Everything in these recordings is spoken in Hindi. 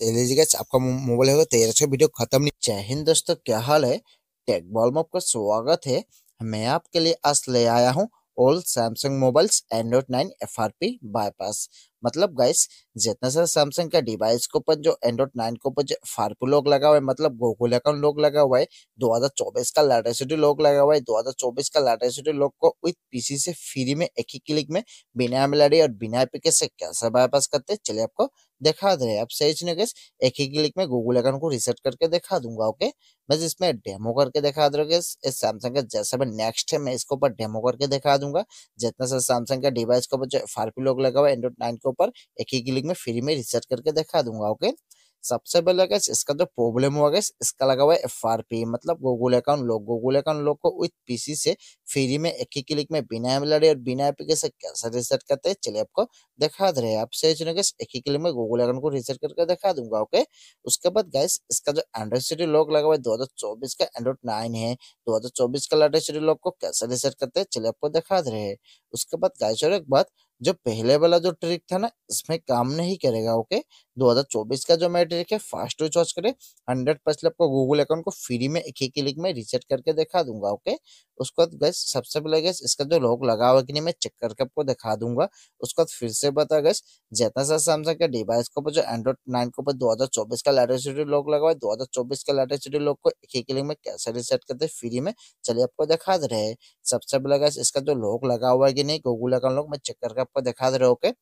तो ले लीजिए आपका मोबाइल होगा तेरह सौ वीडियो खत्म नहीं जय हिंद दोस्तों क्या हाल है टेक बॉल में आपका स्वागत है मैं आपके लिए आज ले आया हूँ all Samsung mobiles Android nine F R P bypass मतलब गाइस जितना सारा सैमसंग का डिवाइस को ऊपर जो एंड्रॉइड नाइन के ऊपर जो एफ आर पी लोग लगा हुआ है मतलब गोकुल अकाउंट लोग लगा हुआ है दो हजार चौबीस का लाटासिटी लोग लगा हुआ है दो हजार चौबीस का लाटासिटी लोग को विथ पी सी से फ्री में एक ही क्लिक में बिना एम एल आई डी और बिना के से कैसे बाईपास करते हैं चलिए आपको दिखा दे अब सही ने गैस एक ही क्लिक में गूगल अकाउंट को रिसेट करके दिखा दूंगा ओके मैं इसमें डेमो करके दिखा दे रहा इस सैमसंग का जैसा भी नेक्स्ट है मैं इसके ऊपर डेमो करके दिखा दूंगा जितना सा सैमसंग का डिवाइस के ऊपर जो एफ लोग लगा हुआ एंड्रॉइड नाइन के ऊपर एक ही क्लिक में फ्री में रिसेट करके दिखा दूंगा ओके सबसे पहले गैस इसका जो प्रॉब्लम हुआ गैस इसका लगा हुआ है एफ आर पी मतलब Google account lock Google account lock को विथ पीसी से फ्री में एक ही क्लिक में बिना एमलरी e और बिना एपीके से कैसे रिसेट करते हैं चलिए आपको दिखा दे रहे हैं आप सर्च गैस एक ही क्लिक में गूगल अकाउंट को रिसेट करके दिखा दूंगा ओके उसके बाद गैस इसका जो एंड्रॉइड सिटी लॉक लगा हुआ है दो का एंड्रॉइड नाइन है दो का लेटेस्ट सिटी लॉक को कैसे रिसेट करते हैं चलिए आपको दिखा दे रहे हैं उसके बाद गैस और एक बात जो पहले वाला जो ट्रिक था ना इसमें काम नहीं करेगा ओके 2024 का जो मेरा ट्रिक है फास्ट रिचार्ज करें हंड्रेड परसेंट आपको गूगल अकाउंट को फ्री में एक ही क्लिक में रिसेट करके दिखा दूंगा ओके उसके बाद गैस सबसे पहले गैस इसका जो लॉक लगा हुआ कि नहीं मैं चेक करके आपको दिखा दूंगा उसके बाद फिर से बता गैस जितना सा सैमसंग का डिवाइस के ऊपर जो एंड्रॉइड नाइन के ऊपर दो हजार चौबीस का लेटेस्ट लॉक लगा हुआ है दो हजार चौबीस का लेटेस्ट लॉक को एक ही क्लिक में कैसे रिसेट करते फ्री में चलिए आपको दिखा दे रहे सबसे पहले गैस इसका जो लॉक लगा हुआ है कि नहीं गूगल अकाउंट लॉक मैं चेक करके आपको दिखा दे रहे हूँ ओके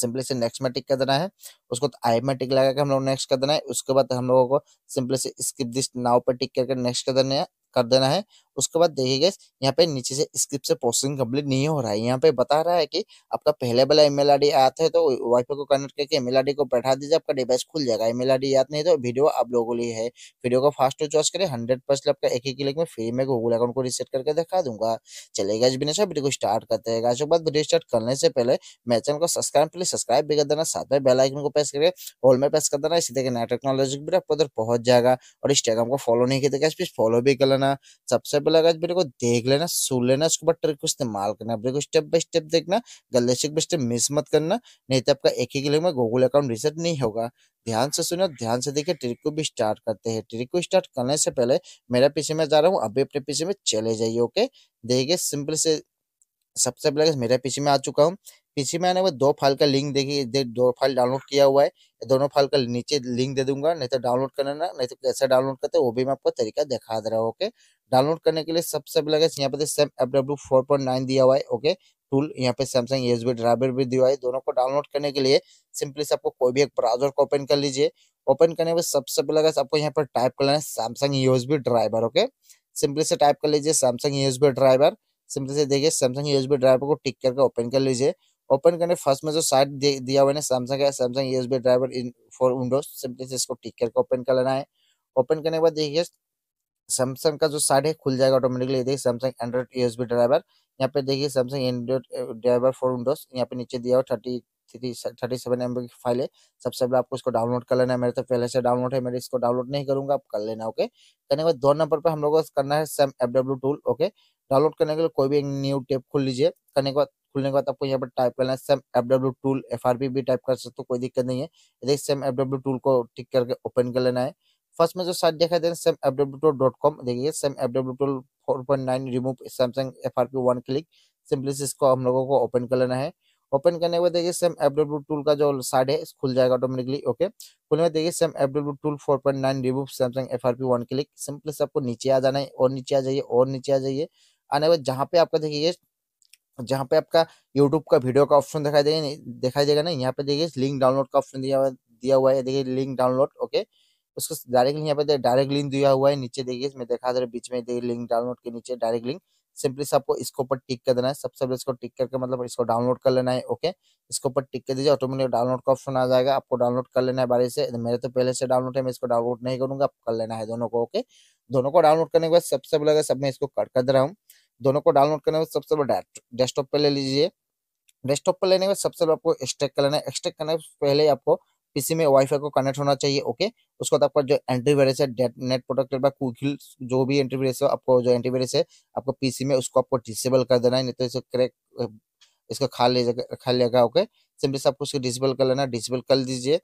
सिंपली से नेक्स्ट में टिक कर देना है उसको तो आई में टिक लगा के हम लोग नेक्स्ट कर देना है उसके बाद हम लोगों को सिंपली से स्किप दिस नाउ पर टिक करके नेक्स्ट कर देना है कर देना है उसके बाद देखिए गैस यहाँ पे नीचे से स्क्रिप्ट से प्रोसेसिंग कम्प्लीट नहीं हो रहा है यहाँ पे बता रहा है कि आपका पहले वाला ईमेल आईडी आया था तो वाईफाई को कनेक्ट करके ईमेल आईडी को बैठा दीजिए आपका डिवाइस खुल जाएगा ईमेल आईडी याद नहीं तो वीडियो आप लोगों के लिए है वीडियो को फास्ट चॉइस करें हंड्रेड परसेंट आपका एक ही क्लिक में फ्री में गूगल अकाउंट को रिसेट करके दिखा दूंगा चलेगा इस बिना वीडियो को स्टार्ट करते हैं उसके बाद वीडियो स्टार्ट करने से पहले मेरे चैनल को सब्सक्राइब प्लीज सब्सक्राइब भी कर देना साथ में बेलाइकन को प्रेस करके ऑल में प्रेस कर देना इसी तरह नया टेक्नोलॉजी भी आपको उधर पहुंच जाएगा और इंस्टाग्राम को फॉलो नहीं किया फॉलो तो भी कर लेना सबसे इसके लगा लगाज तो मेरे को देख लेना सुन लेना उसके बाद ट्रिक को इस्तेमाल करना अपने को स्टेप बाय स्टेप देखना गले से स्टेप मिस मत करना नहीं तो आपका एक ही क्लिक में गूगल अकाउंट रिसेट नहीं होगा ध्यान से सुनो ध्यान से देखिए ट्रिक को भी स्टार्ट करते हैं ट्रिक को स्टार्ट करने से पहले मेरा पीछे में जा रहा हूँ अभी अपने पीछे में चले जाइए ओके देखिए सिंपल से सबसे पहले मेरे पीसी में आ चुका हूँ पीसी में आने के बाद दो फाइल का लिंक देखिए दे, दो फाइल डाउनलोड किया हुआ है दोनों फाइल का नीचे लिंक दे दूंगा नहीं तो डाउनलोड करना ना नहीं तो कैसे डाउनलोड करते वो भी मैं आपको तरीका दिखा दे रहा हूँ ओके डाउनलोड करने के लिए सबसे पहले यहाँ पे Sam F W four point nine दिया हुआ है ओके टूल यहाँ पे सैमसंग एस बी ड्राइवर भी दिया है दोनों को डाउनलोड करने के लिए सिंपली से आपको कोई भी एक ब्राउजर को ओपन कर लीजिए ओपन करने में सबसे पहले आपको यहाँ पर टाइप करना है Samsung USB driver okay simply से टाइप कर लीजिए सैमसंग यूएसबी ड्राइवर सिंपली से देखिए सैमसंग यूएसबी ड्राइवर को टिक करके ओपन कर लीजिए ओपन करने फर्स्ट में जो साइड दिया हुआ है सैमसंग का Samsung USB driver in for Windows simply से इसको टिक करके ओपन कर लेना है ओपन करने के बाद देखिए सैमसंग का जो साइड है खुल जाएगा ऑटोमेटिकली देखिए सैमसंग एंड्रॉइड यूएसबी ड्राइवर यहाँ पे देखिए Samsung Android driver for Windows यहाँ पे नीचे दिया हुआ thirty three thirty seven M की फाइल है सबसे पहले आपको इसको डाउनलोड कर लेना है मेरे तो पहले से डाउनलोड है मेरे इसको डाउनलोड नहीं करूंगा आप कर लेना ओके करने के बाद दो नंबर पर हम लोग को करना है Sam F W tool okay download करने के लिए कोई भी एक न्यू टेप खोल लीजिए करने के बाद खुलने के बाद आपको यहाँ पर टाइप करना है Sam F W tool F R P भी टाइप कर सकते हो कोई दिक्कत नहीं है देखिए सेम एफ डब्ल्यू टूल को टिक करके ओपन कर लेना है फर्स्ट में जो साइट देखा दे Sam F W tool dot com देखिए Sam F W tool four point nine remove Samsung F R P one click simply से इसको हम लोगों को ओपन कर लेना है ओपन करने के बाद देखिए सेम एफ डब्ल्यू टूल का जो साइड है खुल जाएगा ऑटोमेटिकली ओके खुलने में देखिए Sam F W tool four point nine remove Samsung F R P one click simply से आपको नीचे आ जाना है और नीचे आ जाइए और नीचे आ जाइए અને બ જહા પે આપકા દેખીએ જ જહા પે આપકા YouTube કા વિડિયો કા ઓપ્શન દેખાય દે નહીં દેખાય જગા નહીં યહા પે દેખીએ જ લિંક ડાઉનલોડ કા ઓપ્શન દિયા હુઆ હે યે દેખીએ લિંક ડાઉનલોડ ઓકે اسકો ડાયરેક્ટ યહા પે ડાયરેક્ટ લિંક દિયા હુઆ હે નીચે દેખીએ જ મે દેખા દર બીચ મે દેખ લિંક ડાઉનલોડ કે નીચે ડાયરેક્ટ લિંક સિમ્પલી સા આપકો ઇસકો ઉપર ટીક કર દેના હે સબસેબલેસકો ટીક કરકે મતલબ ઇસકો ડાઉનલોડ કર લેના હે ઓકે ઇસકો ઉપર ટીક કર દીજે ઓટોમેટિક ડાઉનલોડ કા ઓપ્શન આ જાયેગા આપકો ડાઉનલોડ કર લેના હે બારે સે મેરે તો પહેલે સે ડાઉનલોડ હે મે ઇસકો ડાઉનલોડ નહીં કરુંગા આપ કર લેના હે દોનો કો ઓકે દોનો કો ડાઉનલોડ दोनों को डाउनलोड करने में सबसे पहले डेस्कटॉप पे ले लीजिए डेस्कटॉप पर लेने में सबसे पहले आपको एक्सट्रैक्ट कर लेना है एक्सट्रैक्ट करने से पहले आपको पीसी में वाईफाई को कनेक्ट होना चाहिए ओके उसके बाद आपका जो एंट्री वायरस है नेट प्रोटेक्टर बाय कूकिल जो भी एंट्री वायरस है आपको जो एंट्री वायरस है आपको पीसी में उसको आपको डिसेबल कर देना है नहीं तो इसे क्रैक इसको खा ले खा लेगा ओके सिंपली से आपको उसको डिसेबल कर लेना डिसेबल कर दीजिए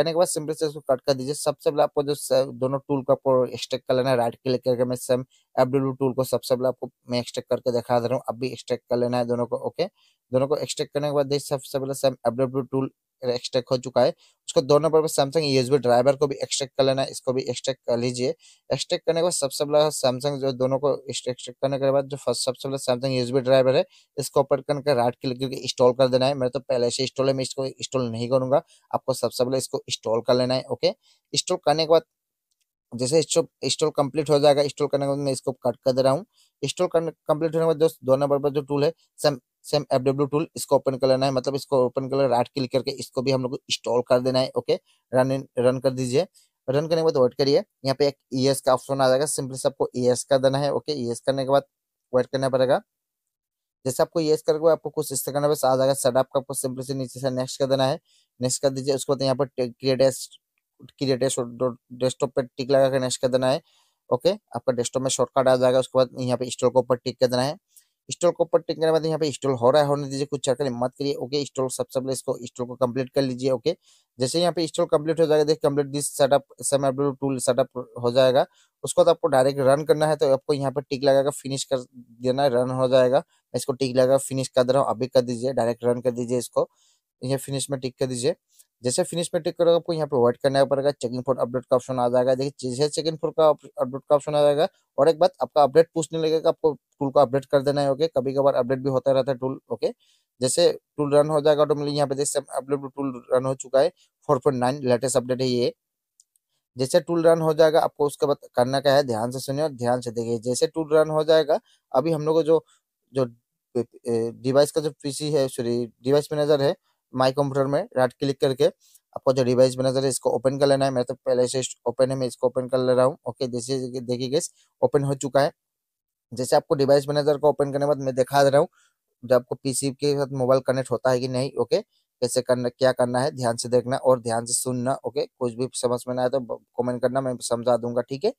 करने के बाद सिंपल से उसको कट कर दीजिए सबसे पहले आपको जो दोनों टूल को आपको एक्सट्रेक कर लेना है राइट क्लिक करके मैं सेम एफ टूल को सबसे पहले आपको मैं एक्सट्रेक करके दिखा दे रहा हूँ अब भी कर लेना है दोनों को ओके दोनों को एक्सट्रेक करने के बाद देखिए सबसे पहले सेम एफ टूल एक्सट्रैक्ट हो चुका है उसको दो नंबर पर सैमसंग यूएसबी ड्राइवर को भी एक्सट्रैक्ट कर लेना इसको भी एक्सट्रैक्ट कर लीजिए एक्सट्रैक्ट करने के बाद सबसे पहले सैमसंग जो दोनों को एक्सट्रैक्ट करने के बाद जो फर्स्ट सबसे पहले सैमसंग यूएसबी ड्राइवर है इसको ऑपर करके राइट क्लिक करके इंस्टॉल कर देना है मेरा तो पहले से इंस्टॉल है मैं इसको इंस्टॉल नहीं करूंगा आपको सबसे पहले इसको इंस्टॉल कर लेना है ओके इंस्टॉल करने के बाद जैसे इंस्टॉल कंप्लीट हो जाएगा इंस्टॉल करने के बाद मैं इसको कट कर दे रहा हूँ इंस्टॉल करने कंप्लीट होने के बाद दो नंबर पर जो टूल है Sam Sam F W tool इसको ओपन कर लेना है मतलब इसको ओपन कर राइट क्लिक करके इसको भी हम लोग को इंस्टॉल कर देना है ओके रन रन कर दीजिए रन करने के बाद वेट करिए यहाँ पे एक ई का ऑप्शन आ जाएगा सिंपली सबको आपको ई कर देना है ओके ई करने के बाद वेट करना पड़ेगा जैसे आपको ये करके आपको कुछ इस तरह करना बस आ जाएगा सेटअप का आपको सिंपली से नीचे से नेक्स्ट कर देना है नेक्स्ट कर दीजिए उसके बाद यहाँ पर क्रिएट क्रिएट डेस्कटॉप पर टिक लगा कर नेक्स्ट कर देना है ओके आपका डेस्कटॉप में शॉर्टकट आ जाएगा उसके बाद यहाँ पे इंस्टॉल के ऊपर टिक कर देना है इंस्टॉल के ऊपर टिक करने के बाद यहाँ पे इंस्टॉल हो रहा है होने दीजिए कुछ चक्कर मत करिए ओके इंस्टॉल सबसे पहले इसको इंस्टॉल को कंप्लीट कर लीजिए ओके जैसे यहाँ पे इंस्टॉल कंप्लीट हो जाएगा देखिए complete this setup Sam W tool setup हो जाएगा उसको तो आपको डायरेक्ट रन करना है तो आपको यहाँ पे टिक लगाकर फिनिश कर देना है रन हो जाएगा मैं इसको टिक लगाएगा फिनिश कर दे रहा हूँ अभी कर दीजिए डायरेक्ट रन कर दीजिए इसको यहाँ फिनिश में टिक कर दीजिए जैसे फिनिश पे टिक करोगे आपको यहाँ पे वेट करना पड़ेगा चेकिंग फॉर अपडेट का ऑप्शन आ जाएगा देखिए जैसे चेकिंग फॉर का अपडेट का ऑप्शन आ जाएगा और एक बात आपका अपडेट पूछने लगेगा आपको टूल को अपडेट कर देना है ओके कभी कभार अपडेट भी होता रहता है टूल ओके जैसे टूल रन हो जाएगा तो ऑटोमेटिक यहाँ पे जैसे अपडेट टूल रन हो चुका है फोर लेटेस्ट अपडेट है ये जैसे टूल रन हो जाएगा आपको उसके बाद करना क्या है ध्यान से सुनिए और ध्यान से देखिए जैसे टूल रन हो जाएगा अभी हम लोग जो जो डिवाइस का जो पीसी है सॉरी डिवाइस मैनेजर है माई कंप्यूटर में राइट क्लिक करके आपको जो रिवाइज मैनेजर है इसको ओपन कर लेना है मैं तो पहले से ओपन है मैं इसको ओपन कर ले रहा हूँ ओके जैसे देखिए गैस ओपन हो चुका है जैसे आपको डिवाइस मैनेजर को ओपन करने के बाद मैं दिखा दे रहा हूँ जब आपको पीसी के साथ मोबाइल कनेक्ट होता है कि नहीं ओके कैसे करना क्या करना है ध्यान से देखना और ध्यान से सुनना ओके कुछ भी समझ में ना आए तो कमेंट करना मैं समझा दूंगा ठीक है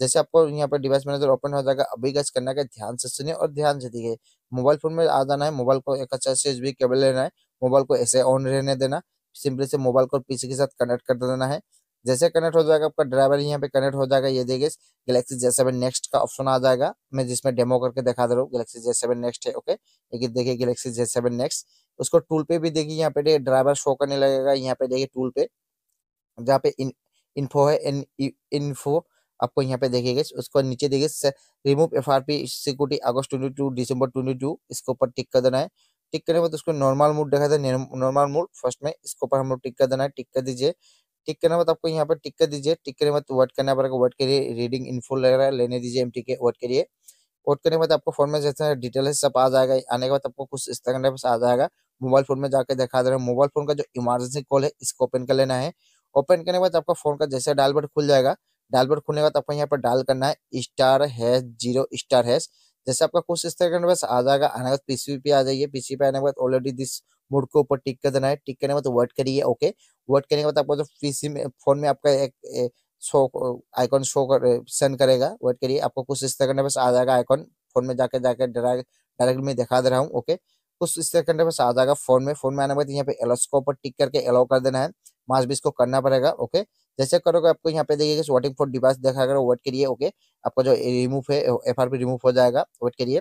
जैसे आपको यहाँ पर डिवाइस मैनेजर ओपन हो जाएगा अभी गैस करना है ध्यान से सुनिए और ध्यान से दिखे मोबाइल फोन में आ जाना है मोबाइल को एक अच्छा से केबल लेना है मोबाइल को ऐसे ऑन रहने देना सिंपली से मोबाइल को पीसी के साथ कनेक्ट कर देना है जैसे कनेक्ट हो जाएगा आपका ड्राइवर यहाँ पे कनेक्ट हो जाएगा ये देखिए गैलेक्सी जे सेवन नेक्स्ट का ऑप्शन आ जाएगा मैं जिसमें डेमो करके दिखा दे रहा हूँ गैलेक्सी जे सेवन नेक्स्ट है ओके एक देखिए गैलेक्सी जे सेवन नेक्स्ट उसको टूल पे भी देखिए यहाँ पे ड्राइवर शो करने लगेगा यहाँ पे देखिए टूल पे जहाँ पे इन, इन्फो है इन, इन्फो आपको यहाँ पे देखिए उसको नीचे देखिए remove F R P security August twenty two December twenty two इसके ऊपर टिक कर देना है टिक करने के बाद उसको नॉर्मल मूड देखा था नॉर्मल मूड फर्स्ट में इसके ऊपर हम लोग टिक कर देना है टिक कर दीजिए टिक करने के बाद आपको यहाँ पर टिक कर दीजिए टिक करने के बाद वर्ड करना पड़ेगा वर्ड के लिए रीडिंग इन्फो लग रहा है लेने दीजिए एम के वर्ड के लिए वर्ड करने के बाद आपको फोन में जैसे डिटेल सब आ जाएगा आने के बाद आपको कुछ इस तरह से आ जाएगा मोबाइल फोन में जाकर देखा दे रहे हैं मोबाइल फोन का जो इमरजेंसी कॉल है इसको ओपन कर लेना है ओपन करने के बाद आपका फोन का जैसे डायल बट खुल जाएगा डायल बट खुलने के बाद आपको यहाँ पर डायल करना है star hash zero star hash जैसे आपका कुछ का बस आ जाएगा आने के बाद पीसीबी पे आ जाइए पीसीबी पे आने के बाद ऑलरेडी दिस मोड के ऊपर टिक कर देना है टिक करने के बाद वर्ड करिए ओके वर्ड करने के बाद आपका जो पीसी में फोन में आपका एक, शो आइकॉन शो कर सेंड करेगा वर्ड करिए आपको कुछ इस का बस आ जाएगा आइकॉन फोन में जाकर जाकर डायरेक्ट में दिखा दे रहा हूँ ओके कुछ इस का बस आ जाएगा फोन में फोन में आने के बाद यहाँ पे एलोस्को पर टिक करके अलाउ कर देना है मास्क भी इसको करना पड़ेगा ओके जैसे करोगे आपको यहाँ पे देखिए वोटिंग फॉर डिवाइस देखा करो वेट करिए ओके आपका जो रिमूव है एफ रिमूव हो जाएगा वेट करिए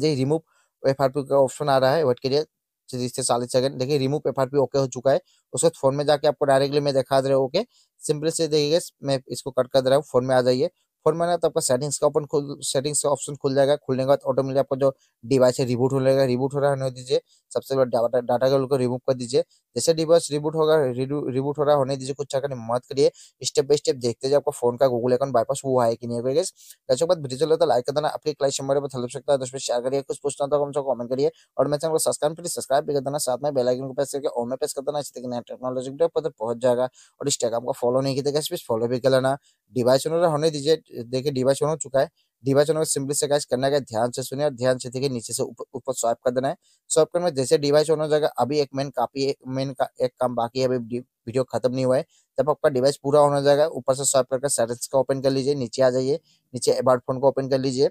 जी रिमूव एफ का ऑप्शन आ रहा है वेट करिए तीस चालीस सेकंड देखिए रिमूव एफ ओके हो चुका है उसके बाद फोन में जाके आपको डायरेक्टली मैं दिखा दे रहा हूँ ओके सिंपल से देखिए मैं इसको कट कर दे रहा हूँ फोन में आ जाइए फोन में ना तो आपका सेटिंग्स का ओपन खुल सेटिंग्स का ऑप्शन खुल जाएगा खुलने के बाद ऑटोमेटिक आपका जो डिवाइस है रिबूट हो जाएगा रिबूट हो रहा होने दीजिए सबसे पहले डाटा डाटा को रिमूव कर दीजिए जैसे डिवाइस रिबूट होगा रिबूट हो रहा होने दीजिए कुछ करने मत करिए स्टेप बाय स्टेप देखते जाए आपका फोन का गूगल अकाउंट बाईपास हुआ है कि नहीं वीडियो तो लाइक कर देना अपने क्लाइस हमारे पर हेल्प सकता है दस शेयर करिए कुछ पूछना तो हमसे कमेंट करिए और मैं चैनल सब्सक्राइब प्लीज सब्सक्राइब भी कर देना साथ में बेलाइकन को प्रेस करके और में प्रेस कर देना इसी नया टेक्नोलॉजी पहुंच जाएगा और इंस्टाग्राम का फॉलो नहीं किया गया फॉलो भी कर लेना डिवाइस होने दीजिए देखिए डिवाचन हो चुका है डिवाचन में सिंपली से गाइस करना है ध्यान से सुनिए और ध्यान से देखिए नीचे से ऊपर स्वाइप कर देना है स्वाइप करने में जैसे डिवाचन हो जाएगा अभी एक मेन काफी मेन का एक काम बाकी है अभी वीडियो खत्म नहीं हुआ है तब आपका डिवाइस पूरा होना जाएगा ऊपर से स्वाइप करके सेटिंग्स का ओपन कर लीजिए नीचे आ जाइए नीचे अबाउट फोन को ओपन कर लीजिए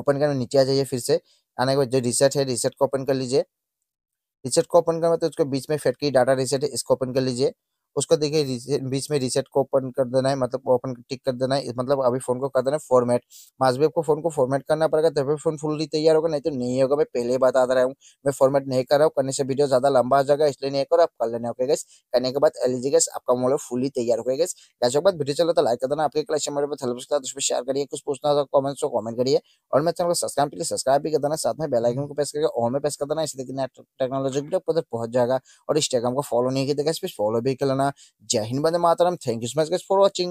ओपन करने नीचे आ जाइए फिर से आने के बाद जो रिसेट है रिसेट को ओपन कर लीजिए रिसेट को ओपन करना तो उसके बीच में फेट की डाटा रिसेट है इसको ओपन कर लीजिए उसको देखिए बीच में रिसेट को ओपन कर देना है मतलब ओपन टिक कर देना है मतलब अभी फोन को कर देना है फॉर्मेट भी आपको फोन को फॉर्मेट करना पड़ेगा तभी फोन फुल्ली तैयार होगा नहीं तो नहीं होगा मैं पहले ही बता रहा हूँ मैं फॉर्मेट नहीं कर रहा हूँ करने से वीडियो ज्यादा लंबा आ जाएगा इसलिए नहीं करो आप कर लेना ओके गैस करने के बाद जी गैस आपका मोबाइल फुली तैयार हो गया गैस के बाद वीडियो चला तो लाइक कर देना आपके क्लास मेरे हेल्प उसके साथ शेयर करिए कुछ पूछना होगा कमेंट्स को कमेंट करिए और मैं चैनल को सब्सक्राइब के लिए सब्सक्राइब भी कर देना साथ में बेलाइकन को प्रेस करके और में प्रेस कर देना इसलिए टेक्नोलॉजी भी पहुंच जाएगा और इंस्टाग्राम को फॉलो नहीं किया गया फॉलो भी कर लेना जय हिंद बंदे मातरम thank you so much for watching